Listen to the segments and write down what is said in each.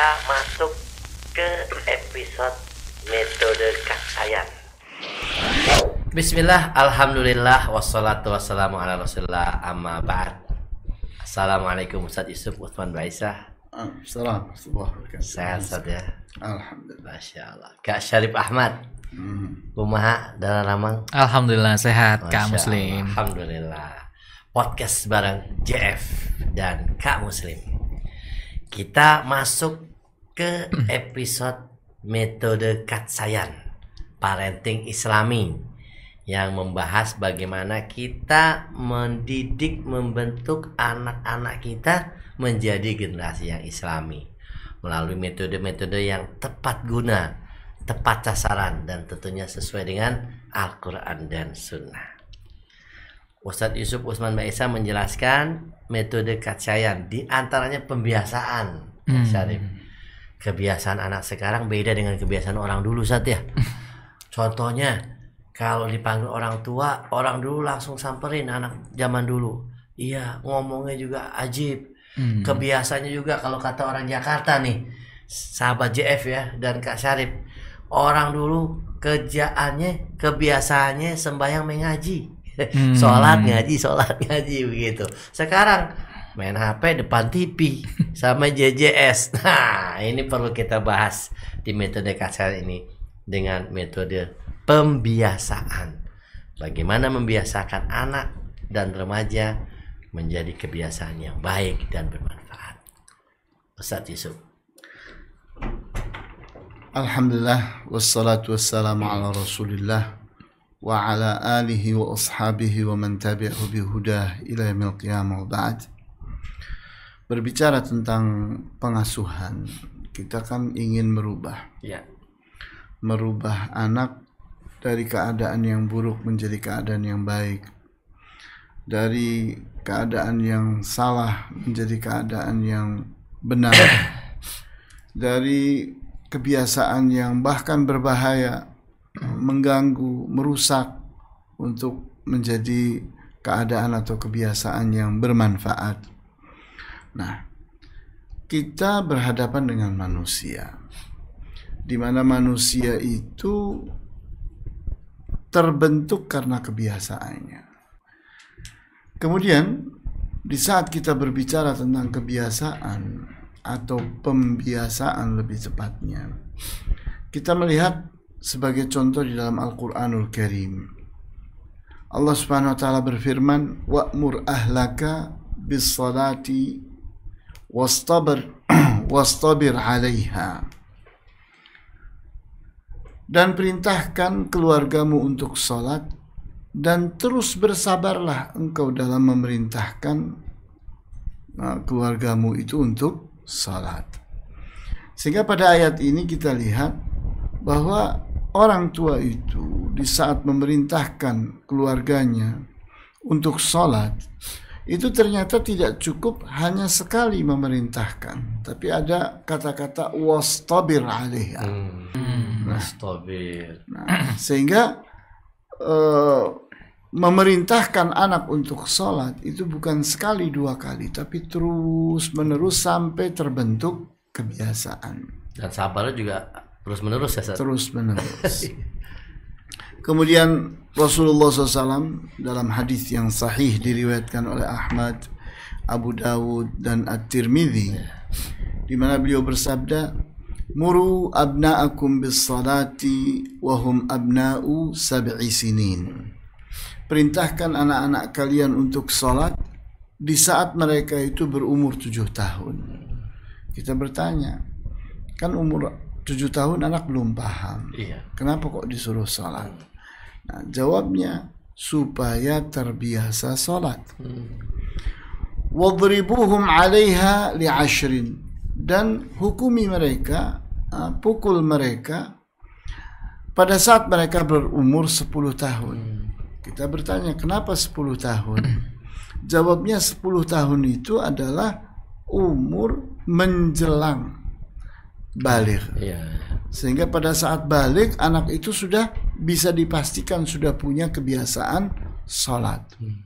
kita masuk ke episode metode kasayan. Bismillah, Alhamdulillah, wassalatu wassalamu ala rasulullah amma ba'd Assalamualaikum Ustaz Yusuf Uthman Baisah Assalamualaikum warahmatullahi Sehat Ustaz ya Alhamdulillah Masya Allah Kak Syarif Ahmad hmm. Kumaha dalam ramang Alhamdulillah sehat Masya Kak Muslim Allah. Alhamdulillah Podcast bareng JF dan Kak Muslim Kita masuk ke episode metode Katsayan parenting islami yang membahas bagaimana kita mendidik membentuk anak-anak kita menjadi generasi yang islami melalui metode-metode yang tepat guna, tepat sasaran dan tentunya sesuai dengan Al-Qur'an dan Sunnah. Ustadz Yusuf Usman Baisa menjelaskan metode katsayan diantaranya pembiasaan hmm kebiasaan anak sekarang beda dengan kebiasaan orang dulu saat ya. Contohnya kalau dipanggil orang tua, orang dulu langsung samperin anak zaman dulu. Iya, ngomongnya juga ajib. Hmm. Kebiasaannya juga kalau kata orang Jakarta nih, sahabat JF ya dan Kak Syarif, orang dulu kerjaannya, kebiasaannya sembahyang mengaji. Hmm. sholat ngaji, sholat ngaji begitu. Sekarang main HP depan TV sama JJS. Nah, ini perlu kita bahas di metode kasar ini dengan metode pembiasaan. Bagaimana membiasakan anak dan remaja menjadi kebiasaan yang baik dan bermanfaat. Ustaz Yusuf. Alhamdulillah wassalatu wassalamu ala Rasulillah wa ala alihi wa ashabihi wa man tabi'ahu bihudah ila yaumil qiyamah ba'd berbicara tentang pengasuhan, kita kan ingin merubah. Ya. Merubah anak dari keadaan yang buruk menjadi keadaan yang baik. Dari keadaan yang salah menjadi keadaan yang benar. dari kebiasaan yang bahkan berbahaya, mengganggu, merusak untuk menjadi keadaan atau kebiasaan yang bermanfaat. Nah, kita berhadapan dengan manusia, di mana manusia itu terbentuk karena kebiasaannya. Kemudian, di saat kita berbicara tentang kebiasaan atau pembiasaan lebih cepatnya kita melihat sebagai contoh di dalam Al-Qur'anul Karim. Allah Subhanahu wa taala berfirman, "Wa'mur ahlaka bis-salati wastabir wastabir 'alaiha dan perintahkan keluargamu untuk sholat dan terus bersabarlah engkau dalam memerintahkan e, keluargamu itu untuk sholat sehingga pada ayat ini kita lihat bahwa orang tua itu di saat memerintahkan keluarganya untuk sholat itu ternyata tidak cukup hanya sekali memerintahkan, tapi ada kata-kata wastabir alaiha. Hmm. Nah. wastabir. Nah, sehingga uh, memerintahkan anak untuk sholat itu bukan sekali dua kali, tapi terus menerus sampai terbentuk kebiasaan. Dan sabarnya juga terus menerus ya. Terus menerus. Kemudian Rasulullah SAW dalam hadis yang sahih diriwayatkan oleh Ahmad, Abu Dawud dan At-Tirmidzi di mana beliau bersabda muru abna'akum bis salati wa abna'u sab'i sinin perintahkan anak-anak kalian untuk salat di saat mereka itu berumur tujuh tahun kita bertanya kan umur tujuh tahun anak belum paham iya. kenapa kok disuruh salat Nah, jawabnya supaya terbiasa sholat. Wadribuhum alaiha li'ashrin dan hukumi mereka, ah, pukul mereka pada saat mereka berumur 10 tahun. Kita bertanya kenapa 10 tahun? Jawabnya 10 tahun itu adalah umur menjelang balik. Iya. Sehingga pada saat balik anak itu sudah bisa dipastikan sudah punya kebiasaan salat. Hmm.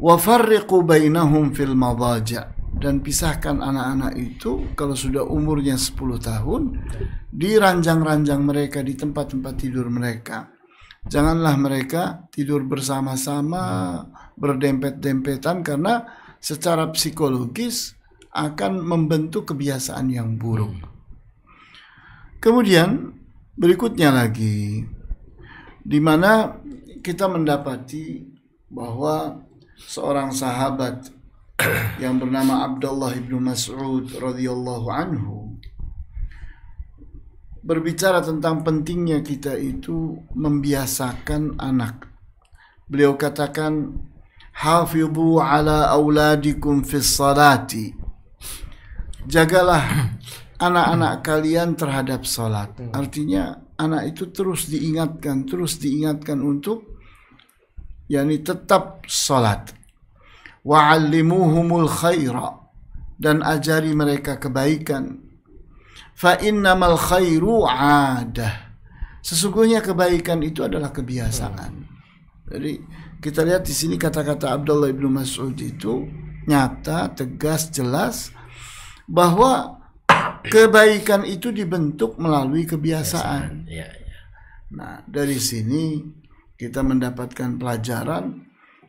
Wa farriqu bainahum fil madaja dan pisahkan anak-anak itu kalau sudah umurnya 10 tahun di ranjang-ranjang mereka di tempat-tempat tidur mereka. Janganlah mereka tidur bersama-sama berdempet-dempetan karena secara psikologis akan membentuk kebiasaan yang buruk. Hmm. Kemudian berikutnya lagi di mana kita mendapati bahwa seorang sahabat yang bernama Abdullah ibnu Mas'ud radhiyallahu anhu berbicara tentang pentingnya kita itu membiasakan anak. Beliau katakan hafizu ala auladikum fi salati. Jagalah anak-anak kalian terhadap salat. Artinya anak itu terus diingatkan, terus diingatkan untuk yakni tetap salat. Wa'allimuhumul khaira dan ajari mereka kebaikan. Fa innamal khairu 'adah. Sesungguhnya kebaikan itu adalah kebiasaan. Jadi kita lihat di sini kata-kata Abdullah bin Mas'ud itu nyata, tegas, jelas bahwa kebaikan itu dibentuk melalui kebiasaan. Iya, iya. Nah, dari sini kita mendapatkan pelajaran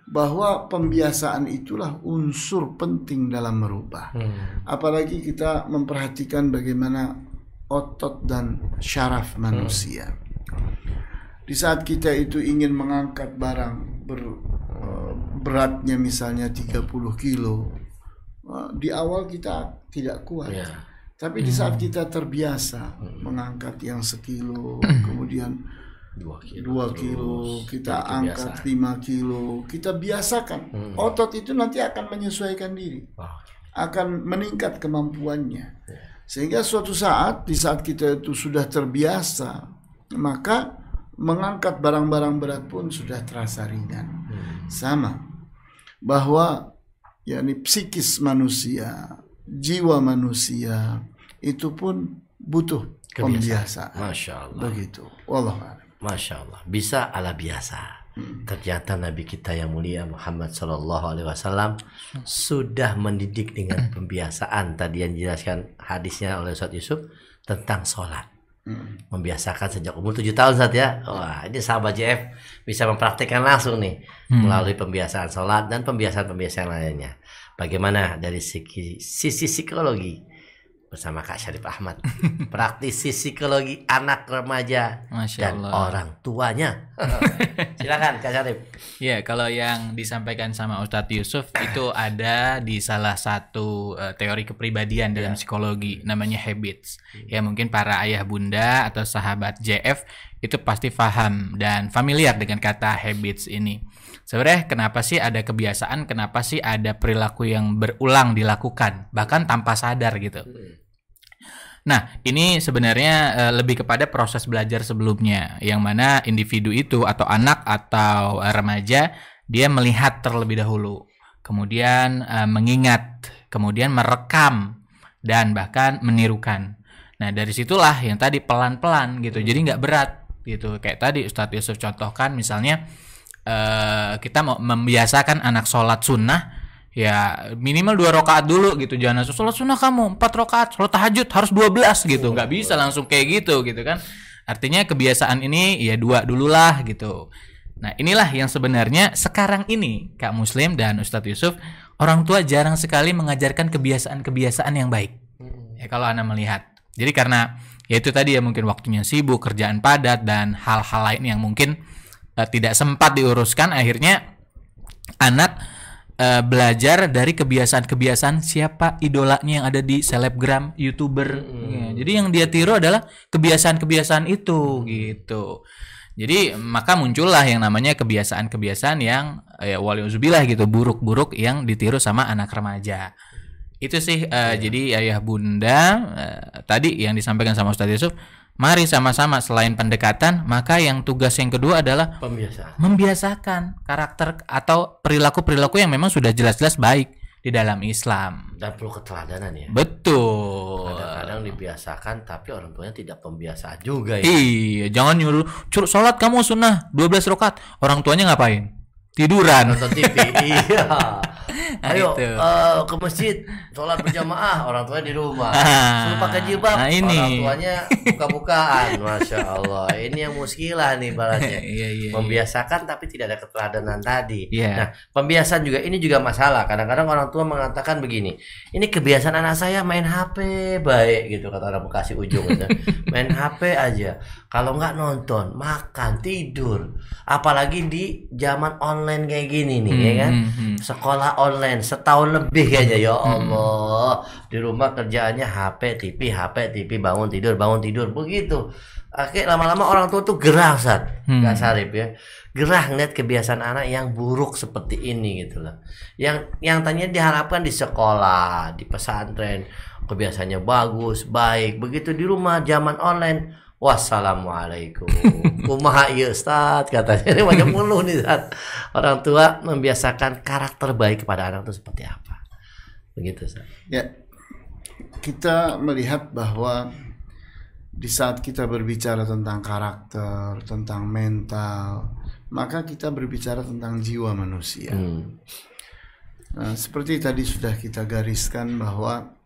bahwa pembiasaan itulah unsur penting dalam merubah. Hmm. Apalagi kita memperhatikan bagaimana otot dan syaraf hmm. manusia. Di saat kita itu ingin mengangkat barang ber, eh, beratnya misalnya 30 kilo, eh, di awal kita tidak kuat. Yeah tapi di saat hmm. kita terbiasa hmm. mengangkat yang sekilo, kemudian dua kilo, dua kilo terus, kita angkat lima kilo, kita biasakan. Hmm. Otot itu nanti akan menyesuaikan diri, akan meningkat kemampuannya. Ya. Sehingga suatu saat, di saat kita itu sudah terbiasa, maka mengangkat barang-barang berat pun sudah terasa ringan. Sama bahwa yakni psikis manusia jiwa manusia itu pun butuh Kebiasaan. pembiasaan. Masya Allah. Begitu. Allah. Masya Allah. Bisa ala biasa. Hmm. Ternyata Nabi kita yang mulia Muhammad Shallallahu Alaihi Wasallam sudah mendidik dengan hmm. pembiasaan tadi yang dijelaskan hadisnya oleh Ustaz Yusuf tentang sholat. Hmm. Membiasakan sejak umur 7 tahun saat ya. Wah, ini sahabat JF bisa mempraktikkan langsung nih hmm. melalui pembiasaan sholat dan pembiasaan-pembiasaan lainnya. Bagaimana dari segi sisi psikologi bersama Kak Syarif Ahmad, praktisi psikologi anak remaja Masya dan Allah. orang tuanya. Silakan Kak Syarif. Ya, kalau yang disampaikan sama Ustadz Yusuf itu ada di salah satu uh, teori kepribadian dalam ya. psikologi iya. namanya habits. Iya. Ya, mungkin para ayah bunda atau sahabat JF itu pasti paham dan familiar dengan kata habits ini sebenarnya kenapa sih ada kebiasaan, kenapa sih ada perilaku yang berulang dilakukan bahkan tanpa sadar gitu. Hmm. Nah, ini sebenarnya eh, lebih kepada proses belajar sebelumnya yang mana individu itu atau anak atau eh, remaja dia melihat terlebih dahulu, kemudian eh, mengingat, kemudian merekam dan bahkan menirukan. Nah, dari situlah yang tadi pelan-pelan gitu. Hmm. Jadi nggak berat gitu. Kayak tadi Ustadz Yusuf contohkan misalnya uh, kita mau membiasakan anak sholat sunnah ya minimal dua rokaat dulu gitu jangan langsung sholat sunnah kamu empat rokaat sholat tahajud harus dua belas gitu oh, nggak iya. bisa langsung kayak gitu gitu kan artinya kebiasaan ini ya dua dululah gitu nah inilah yang sebenarnya sekarang ini kak muslim dan ustadz yusuf orang tua jarang sekali mengajarkan kebiasaan-kebiasaan yang baik ya kalau anda melihat jadi karena ya itu tadi ya mungkin waktunya sibuk kerjaan padat dan hal-hal lain yang mungkin uh, tidak sempat diuruskan akhirnya anak uh, belajar dari kebiasaan-kebiasaan siapa idolanya yang ada di selebgram, youtuber. Hmm. Ya, jadi yang dia tiru adalah kebiasaan-kebiasaan itu gitu. Jadi maka muncullah yang namanya kebiasaan-kebiasaan yang ya, wali waliuzubillah gitu buruk-buruk yang ditiru sama anak remaja. Itu sih uh, ya. jadi ayah bunda uh, tadi yang disampaikan sama Ustaz Yusuf Mari sama-sama selain pendekatan, maka yang tugas yang kedua adalah Pembiasaan. membiasakan karakter atau perilaku-perilaku yang memang sudah jelas-jelas baik di dalam Islam. Dan perlu keteladanan ya. Betul. Kadang-kadang dibiasakan tapi orang tuanya tidak pembiasa juga ya. Iya, jangan nyuruh curut salat kamu sunnah 12 rakaat. Orang tuanya ngapain? tiduran nonton TV iya nah, ayo itu. uh, eh, ke masjid sholat berjamaah orang tuanya di rumah ah, suruh pakai jilbab nah ini. orang tuanya buka-bukaan masya Allah ini yang muskilah nih balasnya yeah, yeah, membiasakan tapi tidak ada keteladanan tadi yeah. nah pembiasaan juga ini juga masalah kadang-kadang orang tua mengatakan begini ini kebiasaan anak saya main HP baik gitu kata orang Bekasi ujung main HP aja kalau nggak nonton makan tidur apalagi di zaman online kayak gini nih hmm, ya kan hmm, hmm, hmm, sekolah online setahun lebih aja ya hmm. Allah di rumah kerjaannya HP TV HP TV bangun tidur bangun tidur begitu akhirnya lama-lama orang tua tuh gerah saat hmm. Gak sarip ya gerah ngeliat kebiasaan anak yang buruk seperti ini gitu loh yang yang tadinya diharapkan di sekolah di pesantren kebiasaannya bagus baik begitu di rumah zaman online Wassalamualaikum. Kumaha ieu iya, Ustaz katanya. Ini banyak mulu nih Ustaz. Orang tua membiasakan karakter baik kepada anak itu seperti apa. Begitu Ustaz. Ya. Kita melihat bahwa di saat kita berbicara tentang karakter, tentang mental, maka kita berbicara tentang jiwa manusia. Hmm. Nah, seperti tadi sudah kita gariskan bahwa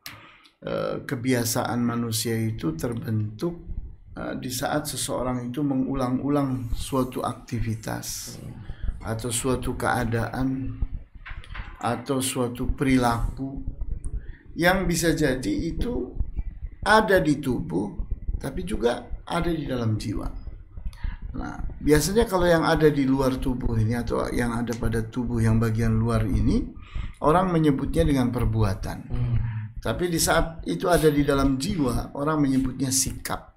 eh, kebiasaan manusia itu terbentuk Eh, di saat seseorang itu mengulang-ulang suatu aktivitas atau suatu keadaan atau suatu perilaku yang bisa jadi itu ada di tubuh tapi juga ada di dalam jiwa. Nah, biasanya kalau yang ada di luar tubuh ini atau yang ada pada tubuh yang bagian luar ini orang menyebutnya dengan perbuatan. Hmm. Tapi di saat itu ada di dalam jiwa, orang menyebutnya sikap.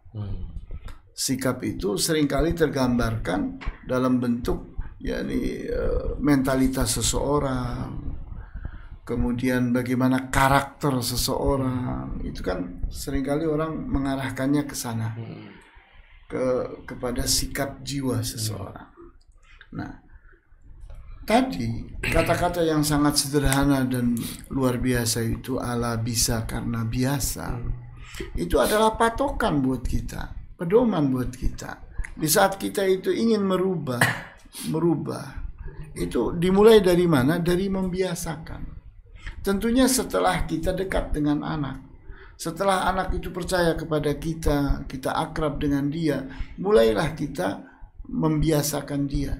Sikap itu seringkali tergambarkan dalam bentuk yakni eh, mentalitas seseorang, kemudian bagaimana karakter seseorang. Itu kan seringkali orang mengarahkannya ke sana. Ke kepada sikap jiwa seseorang. Nah, tadi kata-kata yang sangat sederhana dan luar biasa itu ala bisa karena biasa hmm itu adalah patokan buat kita, pedoman buat kita. Di saat kita itu ingin merubah, merubah, itu dimulai dari mana? Dari membiasakan. Tentunya setelah kita dekat dengan anak, setelah anak itu percaya kepada kita, kita akrab dengan dia, mulailah kita membiasakan dia.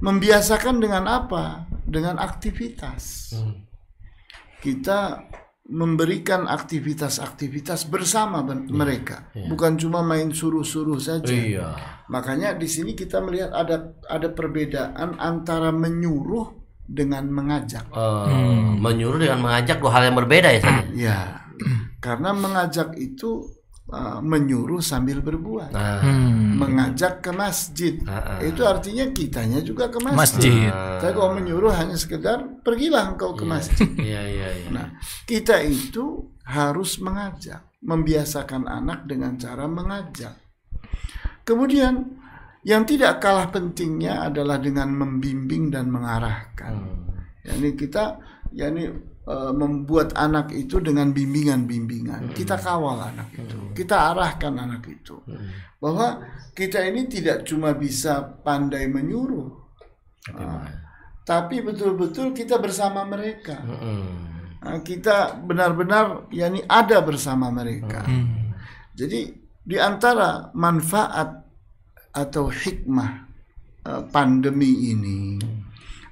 Membiasakan dengan apa? Dengan aktivitas. Hmm. Kita memberikan aktivitas-aktivitas bersama iya. mereka, yeah. bukan cuma main suruh-suruh saja. Iya. Makanya di sini kita melihat ada ada perbedaan antara menyuruh dengan mengajak. Uh, hmm. Menyuruh dengan mengajak dua hal yang berbeda ya. Iya. Karena mengajak itu Eh, menyuruh sambil berbuat, nah. hmm. mengajak ke masjid. Uh, uh. Itu artinya kitanya juga ke masjid. masjid. Ah. Tapi kalau menyuruh hanya sekedar pergilah engkau ke yeah. masjid. yeah, yeah, yeah. Nah, kita itu harus mengajak, membiasakan anak dengan cara mengajak. Kemudian yang tidak kalah pentingnya adalah dengan membimbing dan mengarahkan. Hmm. Yani kita yani Eh, membuat anak itu dengan bimbingan-bimbingan. Hmm. Kita kawal anak itu, hmm. kita arahkan anak itu. Hmm. Bahwa kita ini tidak cuma bisa pandai menyuruh, uh, tapi betul-betul kita bersama mereka. Hmm. Uh, kita benar-benar yakni ada bersama mereka. Hmm. hmm. Jadi di antara manfaat atau hikmah uh, pandemi ini. Hmm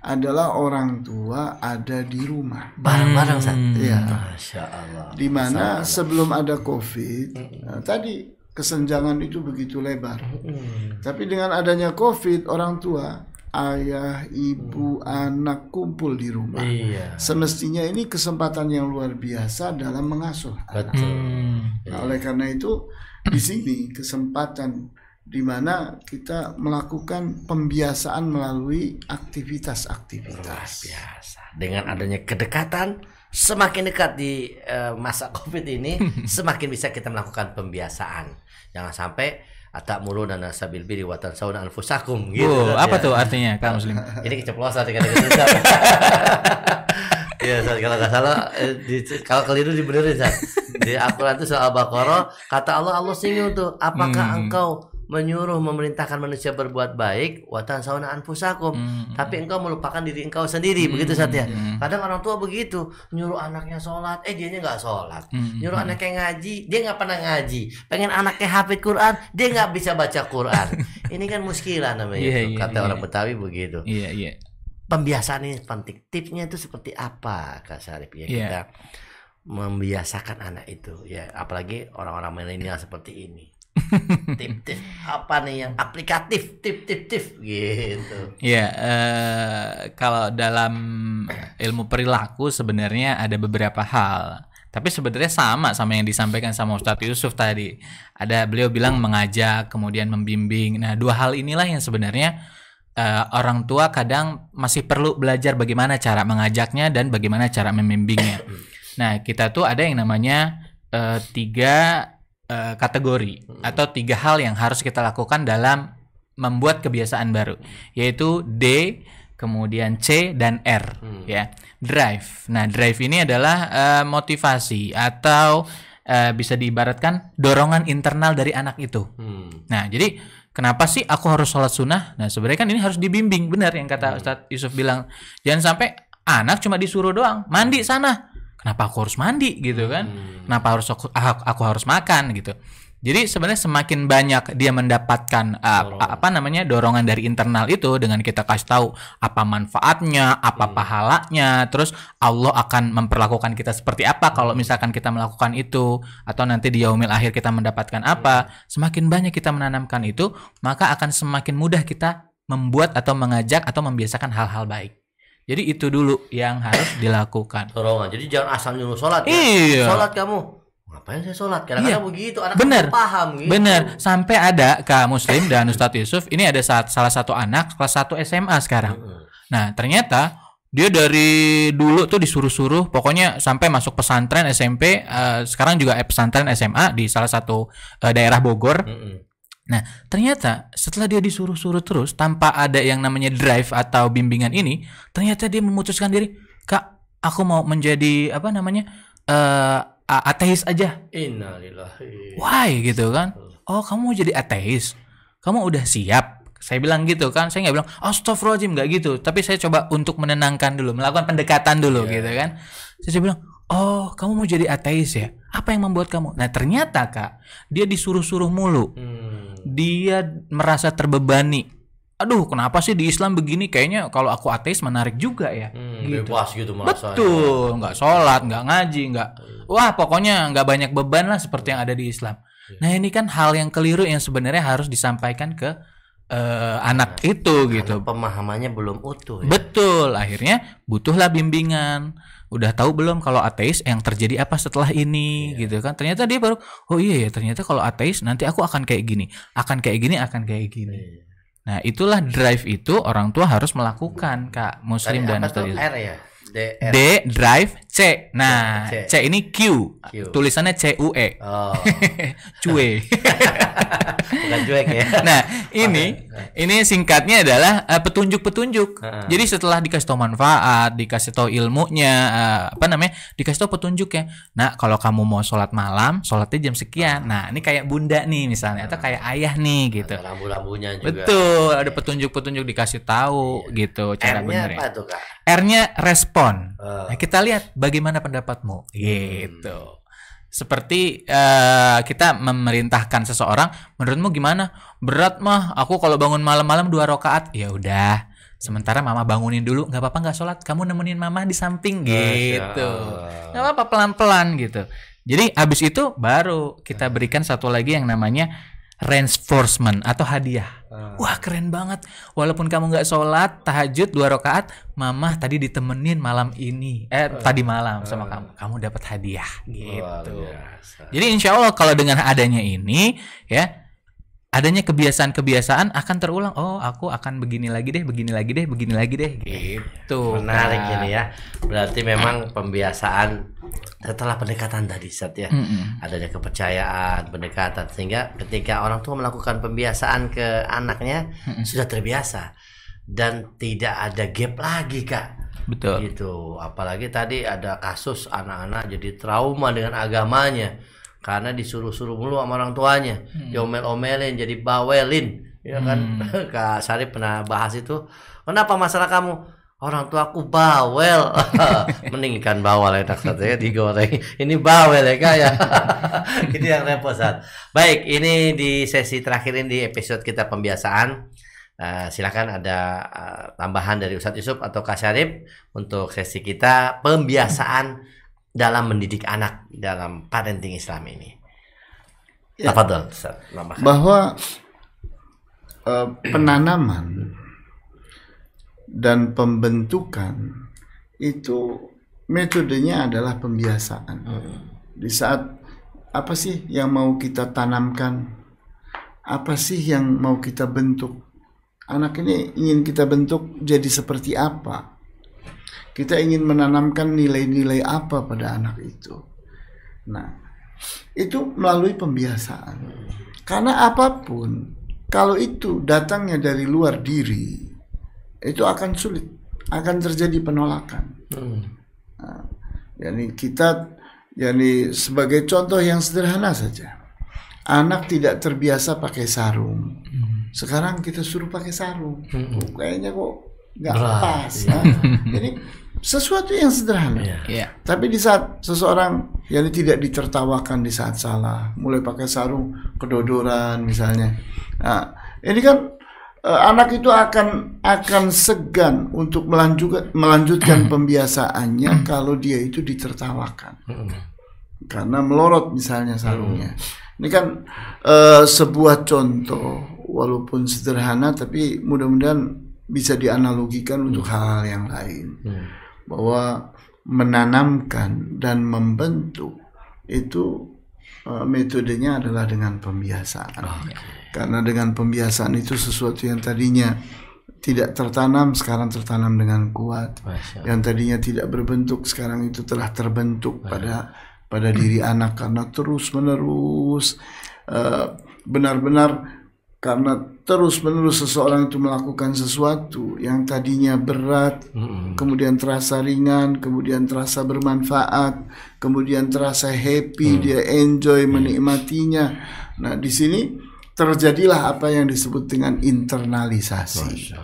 adalah orang tua ada di rumah. Bareng-bareng saat. Hmm. ya, Masya Allah. Dimana Allah. sebelum ada COVID, hmm. nah, tadi kesenjangan itu begitu lebar. Hmm. Tapi dengan adanya COVID, orang tua ayah, ibu, hmm. anak kumpul di rumah. Iya. Semestinya ini kesempatan yang luar biasa dalam mengasuh Betul. Hmm. Nah, oleh karena itu di sini kesempatan di mana kita melakukan pembiasaan melalui aktivitas-aktivitas biasa. Dengan adanya kedekatan, semakin dekat di uh, masa Covid ini, semakin bisa kita melakukan pembiasaan. Jangan sampai atak mulu dan sabil biri watan sauna anfusakum gitu. Bu kan, apa ya. tuh artinya kalau muslim? ini keceplosan dengan kita. Iya, kalau nggak salah, eh, di, kalau keliru dibenerin, Sat. Di Al-Quran itu soal Baqarah, kata Allah, Allah singgung tuh, apakah hmm. engkau menyuruh memerintahkan manusia berbuat baik watan sauna anfusakum hmm. tapi engkau melupakan diri engkau sendiri hmm. begitu saatnya hmm. kadang orang tua begitu nyuruh anaknya sholat eh dia nya nggak sholat hmm. nyuruh hmm. anaknya ngaji dia nggak pernah ngaji pengen anaknya hafid Quran dia nggak bisa baca Quran ini kan muskilah namanya yeah, itu. Iya, kata yeah. orang Betawi begitu yeah, yeah. pembiasaan ini penting tipnya itu seperti apa kak Syarif ya yeah. kita membiasakan anak itu ya apalagi orang-orang milenial seperti ini tip-tip apa nih yang aplikatif tip-tip-tip gitu ya uh, kalau dalam ilmu perilaku sebenarnya ada beberapa hal tapi sebenarnya sama sama yang disampaikan sama Ustadz Yusuf tadi ada beliau bilang mengajak kemudian membimbing nah dua hal inilah yang sebenarnya uh, orang tua kadang masih perlu belajar bagaimana cara mengajaknya dan bagaimana cara membimbingnya nah kita tuh ada yang namanya uh, tiga Eh, kategori hmm. atau tiga hal yang harus kita lakukan dalam membuat kebiasaan baru yaitu D kemudian C dan R hmm. ya drive nah drive ini adalah uh, motivasi atau uh, bisa diibaratkan dorongan internal dari anak itu hmm. nah jadi kenapa sih aku harus sholat sunnah nah sebenarnya kan ini harus dibimbing benar yang kata hmm. Ustadz Yusuf bilang jangan sampai anak cuma disuruh doang mandi sana kenapa aku harus mandi gitu kan hmm. kenapa harus aku, ah, aku, aku harus makan gitu jadi sebenarnya semakin banyak dia mendapatkan uh, apa namanya dorongan dari internal itu dengan kita kasih tahu apa manfaatnya, apa hmm. pahalanya, terus Allah akan memperlakukan kita seperti apa hmm. kalau misalkan kita melakukan itu atau nanti di yaumil akhir kita mendapatkan apa. Hmm. Semakin banyak kita menanamkan itu, maka akan semakin mudah kita membuat atau mengajak atau membiasakan hal-hal baik. Jadi itu dulu yang harus dilakukan. Sorongan. Jadi jangan asal nyuruh sholat. Ya. Iya. Sholat kamu. Ngapain saya sholat? Karena iya. begitu. Anak bener. paham gitu. Bener. Sampai ada Kak Muslim dan Ustadz Yusuf. Ini ada saat salah satu anak kelas 1 SMA sekarang. Nah ternyata dia dari dulu tuh disuruh-suruh pokoknya sampai masuk pesantren SMP uh, eh, sekarang juga eh, pesantren SMA di salah satu uh, daerah Bogor mm -mm. Nah, ternyata setelah dia disuruh-suruh terus tanpa ada yang namanya drive atau bimbingan ini, ternyata dia memutuskan diri, "Kak, aku mau menjadi apa namanya? uh, ateis aja." Innalillahi. Why gitu kan? Oh, kamu mau jadi ateis. Kamu udah siap. Saya bilang gitu kan. Saya nggak bilang astagfirullahaladzim nggak gitu, tapi saya coba untuk menenangkan dulu, melakukan pendekatan dulu yeah. gitu kan. Saya bilang, "Oh, kamu mau jadi ateis ya? Apa yang membuat kamu?" Nah, ternyata Kak, dia disuruh-suruh mulu. Hmm dia merasa terbebani aduh kenapa sih di Islam begini kayaknya kalau aku ateis menarik juga ya hmm, gitu. bebas gitu merasa betul ya. nggak sholat nggak ngaji nggak iya. wah pokoknya nggak banyak beban lah seperti yang ada di Islam iya. nah ini kan hal yang keliru yang sebenarnya harus disampaikan ke uh, anak iya. itu gitu pemahamannya belum utuh ya? betul akhirnya butuhlah bimbingan udah tahu belum kalau ateis yang terjadi apa setelah ini yeah. gitu kan ternyata dia baru oh iya ya ternyata kalau ateis nanti aku akan kayak gini akan kayak gini akan kayak gini yeah. nah itulah drive itu orang tua harus melakukan kak muslim dan apa tuh R ya D, R. D drive C. Nah, C, C ini Q. Q. Tulisannya C U E. Oh. Cue. Bukan cuek ya. Nah, ini okay. ini singkatnya adalah eh, petunjuk-petunjuk. Uh, uh Jadi setelah dikasih tahu manfaat, dikasih tau ilmunya, uh, apa namanya? Dikasih tahu petunjuknya. Nah, kalau kamu mau sholat malam, sholatnya jam sekian. Uh Nah, ini kayak bunda nih misalnya atau ah. kayak ayah nih gitu. Ada lampu-lampunya juga. Betul, ada iya. petunjuk-petunjuk dikasih tahu yeah. gitu cara benar. R-nya apa tuh, Kak? R-nya respon. Uh. Nah, kita lihat Bagaimana pendapatmu? Gitu. Hmm. Seperti uh, kita memerintahkan seseorang, menurutmu gimana? Berat mah, aku kalau bangun malam-malam dua rakaat, ya udah. Sementara mama bangunin dulu, nggak apa-apa nggak sholat, kamu nemenin mama di samping gitu. Nggak apa-apa pelan-pelan gitu. Jadi abis itu baru kita nah. berikan satu lagi yang namanya reinforcement atau hadiah. Ah. Wah keren banget. Walaupun kamu nggak sholat tahajud dua rakaat, mamah tadi ditemenin malam ini, eh ah. tadi malam sama ah. kamu, kamu dapat hadiah gitu. Jadi insya Allah kalau dengan adanya ini ya adanya kebiasaan-kebiasaan akan terulang. Oh, aku akan begini lagi deh, begini lagi deh, begini lagi deh. Gitu. Menarik nah. ini ya. Berarti memang pembiasaan setelah pendekatan tadi set ya. Mm -mm. Adanya kepercayaan, pendekatan sehingga ketika orang tua melakukan pembiasaan ke anaknya mm -mm. sudah terbiasa dan tidak ada gap lagi, Kak. Betul. Gitu. Apalagi tadi ada kasus anak-anak jadi trauma dengan agamanya karena disuruh-suruh mulu sama orang tuanya hmm. diomel-omelin jadi bawelin ya kan hmm. Kak Sari pernah bahas itu kenapa masalah kamu orang tuaku bawel mending ikan bawal enak ya, saja ya, digoreng ini bawel ya kak ya itu yang repot saat baik ini di sesi terakhir ini di episode kita pembiasaan uh, silakan ada uh, tambahan dari Ustadz Yusuf atau Kak Syarif untuk sesi kita pembiasaan dalam mendidik anak dalam parenting Islam ini. Ya. Tafadol, Ustaz. Bahwa uh, penanaman dan pembentukan itu metodenya adalah pembiasaan. Hmm. Di saat apa sih yang mau kita tanamkan? Apa sih yang mau kita bentuk? Anak ini ingin kita bentuk jadi seperti apa? Kita ingin menanamkan nilai-nilai apa pada anak itu. Nah, itu melalui pembiasaan. Karena apapun, kalau itu datangnya dari luar diri, itu akan sulit, akan terjadi penolakan. Hmm. Nah, yani kita, yani sebagai contoh yang sederhana saja, anak tidak terbiasa pakai sarung. Hmm. Sekarang kita suruh pakai sarung, hmm. kayaknya kok nggak pas. Iya. Nah, jadi sesuatu yang sederhana. Yeah. Yeah. Tapi di saat seseorang yang tidak ditertawakan di saat salah, mulai pakai sarung kedodoran misalnya, nah, ini kan uh, anak itu akan akan segan untuk melanjutkan melanjutkan pembiasaannya kalau dia itu ditertawakan karena melorot misalnya sarungnya. Ini kan uh, sebuah contoh walaupun sederhana tapi mudah-mudahan bisa dianalogikan untuk mm. hal-hal yang lain. Mm bahwa menanamkan dan membentuk itu uh, metodenya adalah dengan pembiasaan. Oh, okay. Karena dengan pembiasaan itu sesuatu yang tadinya tidak tertanam sekarang tertanam dengan kuat. Yang tadinya tidak berbentuk sekarang itu telah terbentuk Baik. pada pada diri anak karena terus menerus e, benar-benar uh, benar -benar karena terus-menerus seseorang itu melakukan sesuatu yang tadinya berat, mm-hmm. kemudian terasa ringan, kemudian terasa bermanfaat, kemudian terasa happy, mm. dia enjoy menikmatinya. Nah, di sini terjadilah apa yang disebut dengan internalisasi.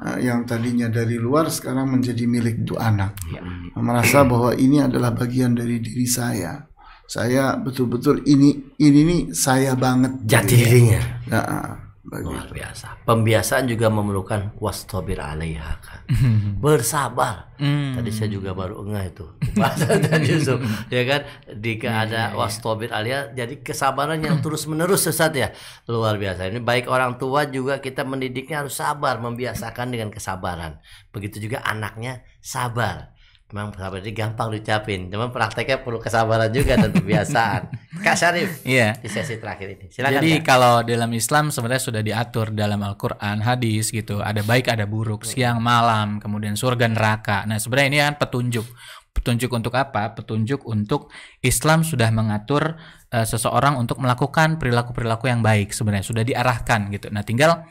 Nah, yang tadinya dari luar sekarang menjadi milik tuh anak. Mm-hmm. Merasa bahwa ini adalah bagian dari diri saya saya betul-betul ini ini nih saya banget gitu jati ya. dirinya. Ya, bagi. Luar biasa. Pembiasaan juga memerlukan wastobir alaiha kan. Bersabar. Mm. Tadi saya juga baru ngeh itu. Bahasa dan Yusuf. Ya kan di iya, ada iya, iya. wastobir Tobir jadi kesabaran yang terus-menerus sesat ya. Luar biasa. Ini baik orang tua juga kita mendidiknya harus sabar, membiasakan dengan kesabaran. Begitu juga anaknya sabar Memang ini gampang diucapin, cuma prakteknya perlu kesabaran juga dan kebiasaan. Kak Syarif, iya. di sesi terakhir ini. Silakan, Jadi Kak. kalau dalam Islam sebenarnya sudah diatur dalam Al-Qur'an, hadis gitu, ada baik ada buruk, siang malam, kemudian surga neraka. Nah, sebenarnya ini kan petunjuk. Petunjuk untuk apa? Petunjuk untuk Islam sudah mengatur uh, seseorang untuk melakukan perilaku-perilaku yang baik sebenarnya sudah diarahkan gitu. Nah, tinggal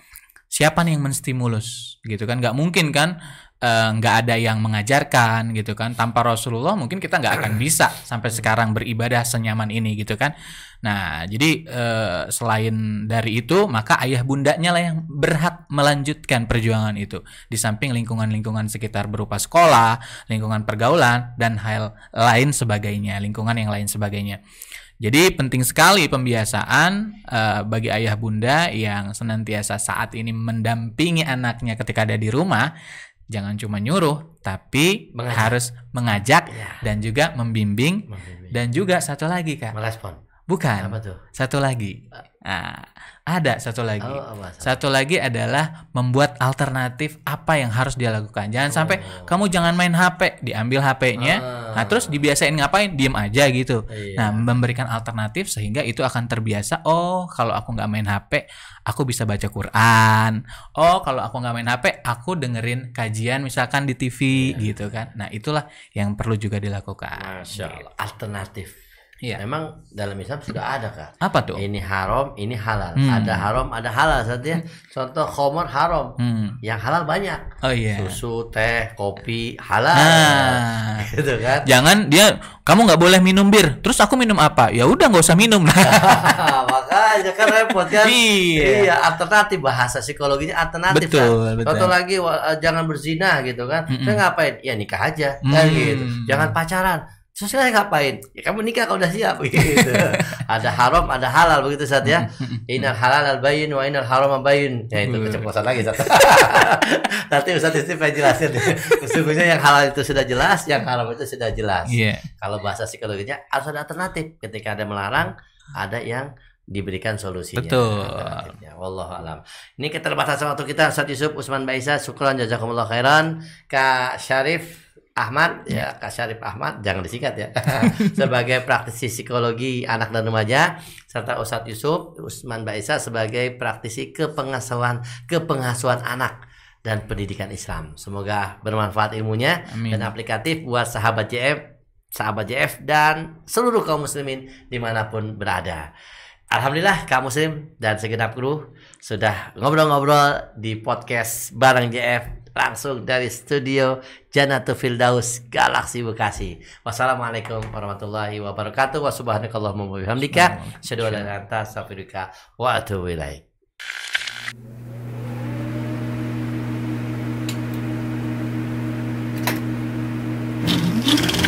siapa nih yang menstimulus gitu kan nggak mungkin kan Eh, nggak uh, ada yang mengajarkan gitu kan tanpa Rasulullah mungkin kita nggak akan bisa sampai sekarang beribadah senyaman ini gitu kan nah jadi uh, selain dari itu maka ayah bundanya lah yang berhak melanjutkan perjuangan itu di samping lingkungan-lingkungan sekitar berupa sekolah lingkungan pergaulan dan hal lain sebagainya lingkungan yang lain sebagainya jadi penting sekali pembiasaan uh, bagi ayah bunda yang senantiasa saat ini mendampingi anaknya ketika ada di rumah jangan cuma nyuruh tapi mengajak. harus mengajak ya. dan juga membimbing, membimbing dan juga satu lagi kak merespon Bukan. Apa tuh? Satu lagi. Nah, ada satu lagi. Oh, apa, Satu lagi adalah membuat alternatif apa yang harus dia lakukan. Jangan oh. sampai kamu jangan main HP, diambil HP-nya. Oh. Ah. Nah, terus dibiasain ngapain? Diem aja gitu. Iya. Nah, memberikan alternatif sehingga itu akan terbiasa. Oh, kalau aku nggak main HP, aku bisa baca Quran. Oh, kalau aku nggak main HP, aku dengerin kajian misalkan di TV iya. gitu kan. Nah, itulah yang perlu juga dilakukan. Masya Allah. Gitu. Alternatif Ya. Memang dalam Islam sudah ada kan? Apa tuh? Ini haram, ini halal. Hmm. Ada haram, ada halal. Saatnya hmm. contoh khamar haram, hmm. yang halal banyak. Oh iya. Susu, teh, kopi halal. Ah. Gitu kan? Jangan dia, kamu nggak boleh minum bir. Terus aku minum apa? Ya udah nggak usah minum lah. Makanya kan repot kan. iya. iya. Alternatif bahasa psikologinya alternatif betul, kan. Betul. Contoh lagi eh, jangan berzina gitu kan. Mm -mm. Saya ngapain? Ya nikah aja. Mm. Kan gitu. Jangan pacaran Terus saya ngapain? Ya kamu nikah kalau udah siap gitu. ada haram, ada halal begitu saat ya. Inal halal al bayin wa inal haram al bayin. Ya itu keceplosan lagi saat. Nanti Ustaz Isti pengen jelasin. Sesungguhnya yang halal itu sudah jelas, yang haram itu sudah jelas. Yeah. Kalau bahasa psikologinya harus ada alternatif. Ketika ada melarang, ada yang diberikan solusinya. Betul. Allah alam. Ini keterbatasan waktu kita Ustaz Yusuf Usman Baisa, syukran jazakumullah khairan. Kak Syarif Ahmad ya. ya Kak Syarif Ahmad jangan disingkat ya sebagai praktisi psikologi anak dan remaja serta Ustadz Yusuf Usman Baisa sebagai praktisi kepengasuhan kepengasuhan anak dan pendidikan Islam. Semoga bermanfaat ilmunya Amin. dan aplikatif buat sahabat JF, sahabat JF dan seluruh kaum muslimin dimanapun berada. Alhamdulillah kaum muslim dan segenap kru sudah ngobrol-ngobrol di podcast bareng JF langsung dari studio Janatul Firdaus Galaksi Bekasi. Wassalamualaikum warahmatullahi wabarakatuh. Wa subhanakallahumma wa bihamdika asyhadu an anta astaghfiruka wa atubu ilaik. Thank you.